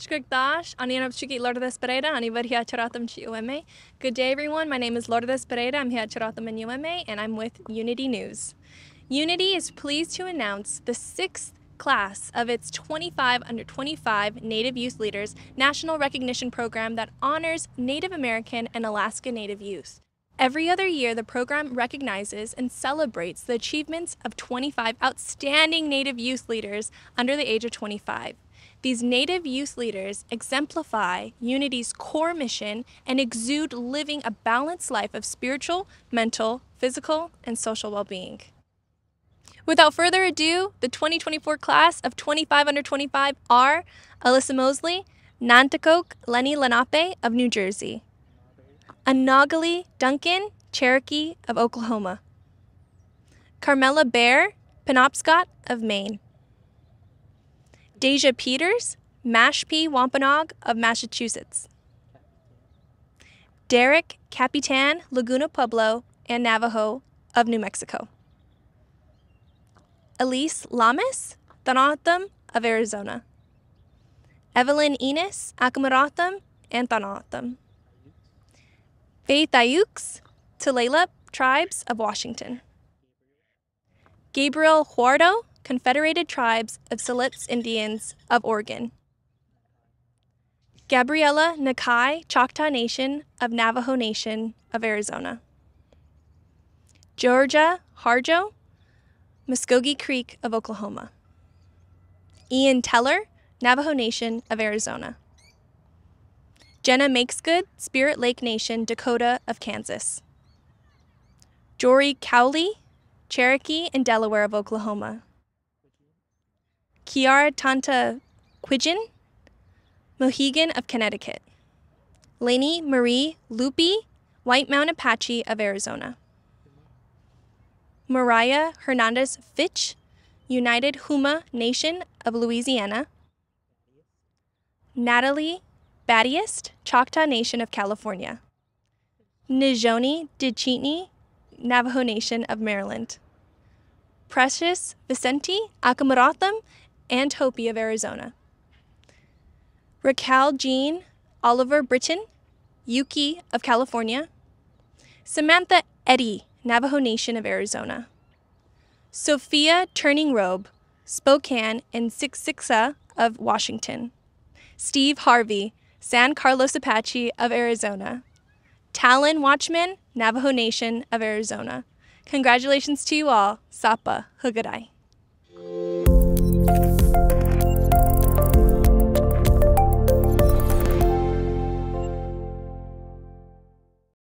Shkrikdash, Lourdes Pereira, Chi UMA. Good day, everyone. My name is Lourdes Pereira. I'm Hiacharatam in UMA, and I'm with Unity News. Unity is pleased to announce the sixth class of its 25 under 25 Native Youth Leaders National Recognition Program that honors Native American and Alaska Native youth. Every other year, the program recognizes and celebrates the achievements of 25 outstanding Native youth leaders under the age of 25. These Native youth leaders exemplify Unity's core mission and exude living a balanced life of spiritual, mental, physical, and social well being. Without further ado, the 2024 class of 25 under 25 are Alyssa Mosley, Nanticoke, Lenny Lenape of New Jersey. Anagali Duncan Cherokee of Oklahoma. Carmela Bear Penobscot of Maine. Deja Peters Mashpee Wampanoag of Massachusetts. Derek Capitan Laguna Pueblo and Navajo of New Mexico. Elise Lamas Thanatham of Arizona. Evelyn Enos Akumaratham and Thanatham. Pei'tayuks, Tulalip Tribes of Washington. Gabriel Huardo, Confederated Tribes of Salips Indians of Oregon. Gabriela Nakai, Choctaw Nation of Navajo Nation of Arizona. Georgia Harjo, Muskogee Creek of Oklahoma. Ian Teller, Navajo Nation of Arizona. Jenna Makesgood, Spirit Lake Nation, Dakota of Kansas. Jory Cowley, Cherokee and Delaware of Oklahoma. Kiara Tanta Quijin, Mohegan of Connecticut. Lainey Marie Loopy, White Mountain Apache of Arizona. Mariah Hernandez Fitch, United Huma Nation of Louisiana. Natalie Battiest, Choctaw Nation of California. Nijoni Dichitni, Navajo Nation of Maryland. Precious Vicente Akamaratham, and Hopi of Arizona. Raquel Jean Oliver Britton, Yuki of California. Samantha Eddy, Navajo Nation of Arizona. Sophia Turning Robe, Spokane and Siksika of Washington. Steve Harvey, San Carlos Apache of Arizona. Talon Watchman, Navajo Nation of Arizona. Congratulations to you all. Sapa Hugadai.